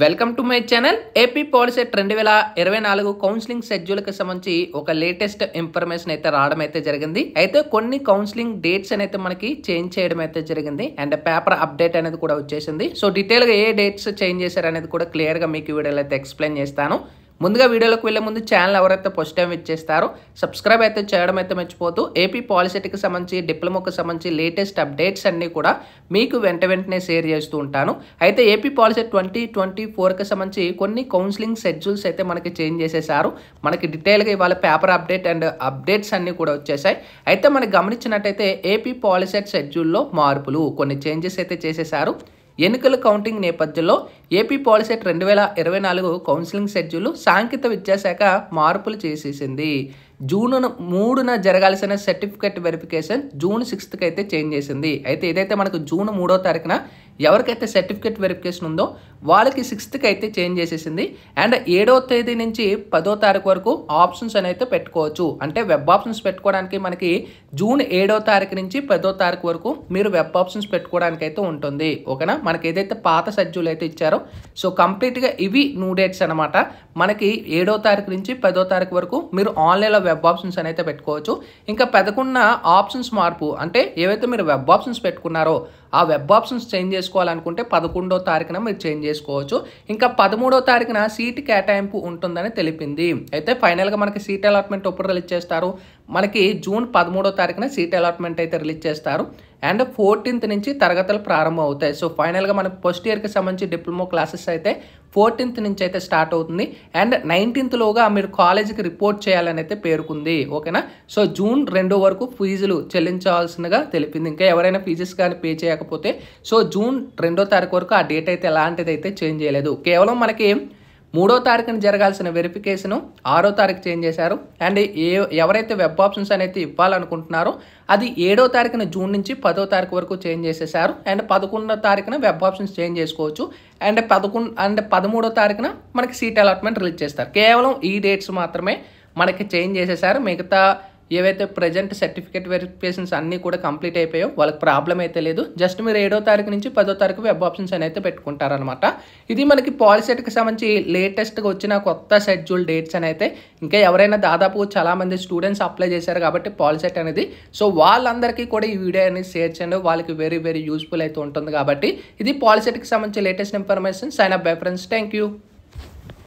welcome to my channel AP POLYCET రెండు వేల ఇరవై నాలుగు కౌన్సిలింగ్ షెడ్యూల్కి సంబంధించి ఒక లేటెస్ట్ ఇన్ఫర్మేషన్ అయితే రావడం అయితే జరిగింది అయితే కొన్ని కౌన్సిలింగ్ డేట్స్ అనేది మనకి చేంజ్ చేయడం అయితే జరిగింది అండ్ పేపర్ అప్డేట్ అనేది కూడా వచ్చేసింది సో డీటెయిల్గా ఏ డేట్స్ చేంజ్ చేశారు అనేది కూడా క్లియర్గా మీకు వీడియోలో అయితే ఎక్స్ప్లెయిన్ చేస్తాను ముందుగా వీడియోలోకి వెళ్ళే ముందు ఛానల్ ఎవరైతే ఫస్ట్ టైం ఇచ్చేస్తారో సబ్స్క్రైబ్ అయితే చేయడం అయితే మర్చిపోతూ ఏపీ పాలిసెట్కి సంబంధించి డిప్లొమాకి సంబంధించి లేటెస్ట్ అప్డేట్స్ అన్నీ కూడా మీకు వెంట వెంటనే షేర్ చేస్తూ ఉంటాను అయితే ఏపీ పాలసీ ట్వంటీ ట్వంటీ ఫోర్కి సంబంధించి కొన్ని కౌన్సిలింగ్ షెడ్యూల్స్ అయితే మనకి చేంజ్ చేసేసారు మనకి డీటెయిల్గా ఇవాళ పేపర్ అప్డేట్ అండ్ అప్డేట్స్ అన్నీ కూడా వచ్చేసాయి అయితే మనకి గమనించినట్టయితే ఏపీ పాలిసెట్ షెడ్యూల్లో మార్పులు కొన్ని చేంజెస్ అయితే చేసేసారు ఎన్నికల కౌంటింగ్ నేపథ్యంలో ఏపీ పాలసీ రెండు వేల ఇరవై నాలుగు కౌన్సిలింగ్ షెడ్యూల్ సాంకేతిక విద్యాశాఖ మార్పులు చేసేసింది జూన్ మూడున జరగాల్సిన సర్టిఫికేట్ వెరిఫికేషన్ జూన్ సిక్స్త్కి అయితే చేంజ్ చేసింది అయితే ఏదైతే మనకు జూన్ మూడో తారీఖున ఎవరికైతే సర్టిఫికేట్ వెరిఫికేషన్ ఉందో వాళ్ళకి సిక్స్త్కి అయితే చేంజ్ చేసేసింది అండ్ ఏడో తేదీ నుంచి పదో తారీఖు వరకు ఆప్షన్స్ అని అయితే పెట్టుకోవచ్చు అంటే వెబ్ ఆప్షన్స్ పెట్టుకోవడానికి మనకి జూన్ ఏడో తారీఖు నుంచి పదో తారీఖు వరకు మీరు వెబ్ ఆప్షన్స్ పెట్టుకోవడానికి అయితే ఉంటుంది ఓకేనా మనకి ఏదైతే పాత షెడ్యూల్ అయితే ఇచ్చారో సో కంప్లీట్గా ఇవి న్యూ డేట్స్ అనమాట మనకి ఏడో తారీఖు నుంచి పదో తారీఖు వరకు మీరు ఆన్లైన్లో వెబ్ ఆప్షన్స్ అయితే పెట్టుకోవచ్చు ఇంకా పెదకున్న ఆప్షన్స్ మార్పు అంటే ఏవైతే మీరు వెబ్ ఆప్షన్స్ పెట్టుకున్నారో ఆ వెబ్ ఆప్షన్స్ చేంజ్ చేసుకోవాలనుకుంటే పదకొండో తారీఖున మీరు చేంజ్ చేసుకోవచ్చు ఇంకా పదమూడో తారీఖున సీట్ కేటాయింపు ఉంటుందని తెలిపింది అయితే ఫైనల్గా మనకి సీట్ అలాట్మెంట్ ఎప్పుడు రిలీజ్ చేస్తారు మనకి జూన్ పదమూడో తారీఖున సీట్ అలాట్మెంట్ అయితే రిలీజ్ చేస్తారు అండ్ ఫోర్టీన్త్ నుంచి తరగతులు ప్రారంభం అవుతాయి సో ఫైనల్గా మనకు ఫస్ట్ ఇయర్కి సంబంధించి డిప్లొమా క్లాసెస్ అయితే ఫోర్టీన్త్ నుంచి అయితే స్టార్ట్ అవుతుంది అండ్ నైన్టీన్త్లోగా మీరు కాలేజీకి రిపోర్ట్ చేయాలని అయితే పేర్కొంది ఓకేనా సో జూన్ రెండో వరకు ఫీజులు చెల్లించాల్సిందిగా తెలిపింది ఇంకా ఎవరైనా ఫీజెస్ కానీ పే చేయకపోతే సో జూన్ రెండో తారీఖు వరకు ఆ డేట్ అయితే ఎలాంటిది అయితే చేంజ్ చేయలేదు కేవలం మనకి మూడో తారీఖున జరగాల్సిన వెరిఫికేషన్ ఆరో తారీఖు చేంజ్ చేశారు అండ్ ఏ ఎవరైతే వెబ్ ఆప్షన్స్ అనేది ఇవ్వాలనుకుంటున్నారో అది ఏడో తారీఖున జూన్ నుంచి పదో తారీఖు వరకు చేంజ్ చేసేసారు అండ్ పదకొండో తారీఖున వెబ్ ఆప్షన్స్ చేంజ్ చేసుకోవచ్చు అండ్ పదకొండు అండ్ పదమూడో తారీఖున మనకి సీట్ అలాట్మెంట్ రిలీజ్ చేస్తారు కేవలం ఈ డేట్స్ మాత్రమే మనకి చేంజ్ చేసేసారు మిగతా ఏవైతే ప్రజెంట్ సర్టిఫికేట్ వెరిఫికేషన్స్ అన్నీ కూడా కంప్లీట్ అయిపోయాయో వాళ్ళకి ప్రాబ్లం అయితే లేదు జస్ట్ మీరు ఏడో తారీఖు నుంచి పదో తారీఖు వెబ్ ఆప్షన్స్ అని అయితే పెట్టుకుంటారనమాట ఇది మనకి పాలిసెట్కి సంబంధించి లేటెస్ట్గా వచ్చిన కొత్త షెడ్యూల్ డేట్స్ అని అయితే ఇంకా ఎవరైనా దాదాపు చాలామంది స్టూడెంట్స్ అప్లై చేశారు కాబట్టి పాలిసెట్ అనేది సో వాళ్ళందరికీ కూడా ఈ వీడియో అనేది షేర్ చేయండి వాళ్ళకి వెరీ వెరీ యూస్ఫుల్ అయితే ఉంటుంది కాబట్టి ఇది పాలసీకి సంబంధించి latest information sign up bye friends thank you